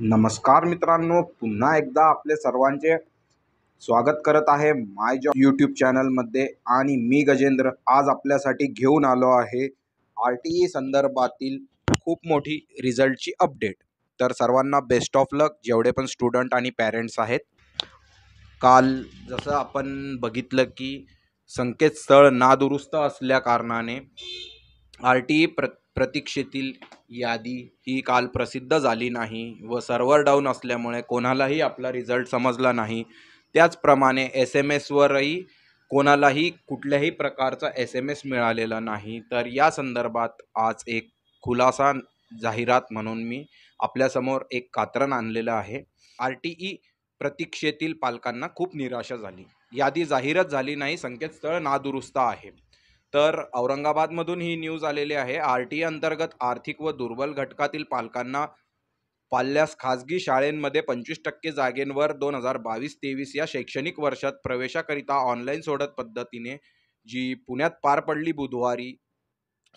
नमस्कार मित्रांनो पुन्हा एकदा आपले सर्वांचे स्वागत करत आहे माय जॉब यूट्यूब चॅनलमध्ये आणि मी गजेंद्र आज आपल्यासाठी घेऊन आलो आहे आर टी ई संदर्भातील खूप मोठी रिझल्टची अपडेट तर सर्वांना बेस्ट ऑफ लक जेवढे पण स्टुडंट आणि पॅरेंट्स आहेत काल जसं आपण बघितलं की संकेतस्थळ नादुरुस्त असल्या कारणाने आर टी ई प्र प्रतीक्षेतील यादी ही काल प्रसिद्ध झाली नाही व सर्व्हर डाऊन असल्यामुळे कोणालाही आपला रिझल्ट समजला नाही त्याचप्रमाणे एस एम एसवरही कोणालाही कुठल्याही प्रकारचा एस एम एस मिळालेला नाही तर या संदर्भात आज एक खुलासा जाहिरात म्हणून मी आपल्यासमोर एक कात्रण आणलेलं आहे आर टी ई प्रतीक्षेतील पालकांना खूप निराशा झाली यादी जाहिरात झाली नाही संकेतस्थळ नादुरुस्त आहे तर औरंगाबादमधून ही न्यूज आलेली आहे आर टी अंतर्गत आर्थिक व दुर्बल घटकातील पालकांना पाल्यास खाजगी शाळेंमध्ये पंचवीस टक्के जागेंवर दोन हजार बावीस तेवीस या शैक्षणिक वर्षात प्रवेशाकरिता ऑनलाईन सोडत पद्धतीने जी पुण्यात पार पडली बुधवारी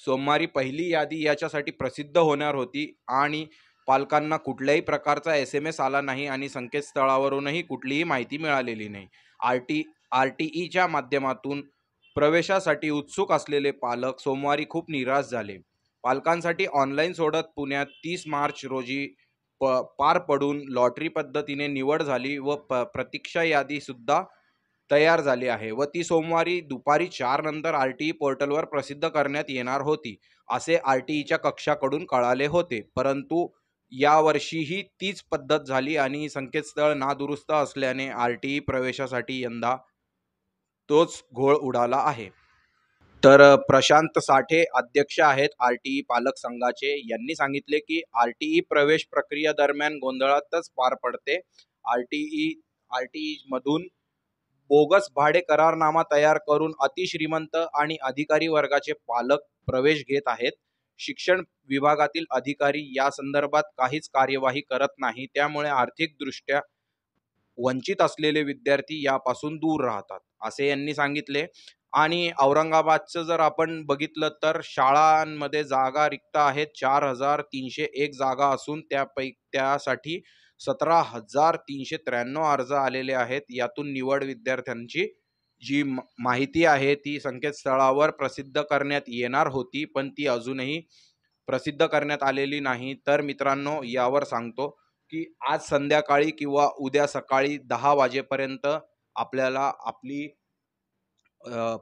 सोमवारी पहिली यादी याच्यासाठी प्रसिद्ध होणार होती आणि पालकांना कुठल्याही प्रकारचा एस एम एस आला नाही आणि संकेतस्थळावरूनही कुठलीही माहिती मिळालेली नाही आर टी आर टी ईच्या माध्यमातून प्रवेशासाठी उत्सुक असलेले पालक सोमवारी खूप निराश झाले पालकांसाठी ऑनलाईन सोडत पुण्यात तीस मार्च रोजी प पार पडून लॉटरी पद्धतीने निवड झाली व प प्रतीक्षा यादीसुद्धा तयार झाली आहे व ती सोमवारी दुपारी चार नंतर आर टी ई पोर्टलवर प्रसिद्ध करण्यात येणार होती असे आर टी ईच्या कक्षाकडून कळाले होते परंतु यावर्षीही तीच पद्धत झाली आणि संकेतस्थळ नादुरुस्त असल्याने आर टी ई प्रवेशासाठी यंदा तोच घोळ उडाला आहे तर प्रशांत साठे अध्यक्ष आहेत आर टी ई पालक संघाचे यांनी सांगितले की आर टी ई प्रवेश दरम्यान गोंधळातच पार पडते R T E R T मधून बोगस भाडे करारनामा तयार करून अतिश्रीमंत आणि अधिकारी वर्गाचे पालक प्रवेश घेत आहेत शिक्षण विभागातील अधिकारी या संदर्भात काहीच कार्यवाही करत नाही त्यामुळे आर्थिकदृष्ट्या वंचित असलेले विद्यार्थी यापासून दूर राहतात असे यांनी सांगितले आणि औरंगाबादचं जर आपण बघितलं तर शाळांमध्ये जागा रिक्त आहेत चार हजार तीनशे एक जागा असून त्यापैकी त्यासाठी सतरा हजार तीनशे त्र्याण्णव अर्ज आलेले आहेत यातून निवड विद्यार्थ्यांची जी माहिती आहे ती संकेतस्थळावर प्रसिद्ध करण्यात येणार होती पण ती अजूनही प्रसिद्ध करण्यात आलेली नाही तर मित्रांनो यावर सांगतो की आज संध्याकाळी किंवा उद्या सकाळी दहा वाजेपर्यंत आपल्याला आपली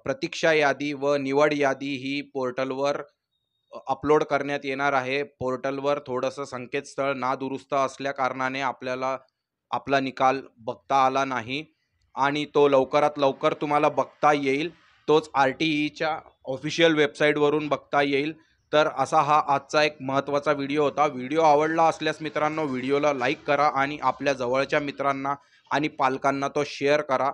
प्रतीक्षा यादी व निवड यादी ही पोर्टलवर अपलोड करण्यात येणार आहे पोर्टलवर थोडंसं संकेतस्थळ ना दुरुस्त असल्या कारणाने आपल्याला आपला निकाल बघता आला नाही आणि तो लवकरात लवकर तुम्हाला बघता येईल तोच आर टी ईच्या ऑफिशियल वेबसाईटवरून बघता येईल तर असा हा आजचा एक महत्त्वाचा व्हिडिओ होता व्हिडिओ आवडला असल्यास मित्रांनो व्हिडिओला लाईक करा आणि आपल्या जवळच्या मित्रांना आणि पालकांना तो शेअर करा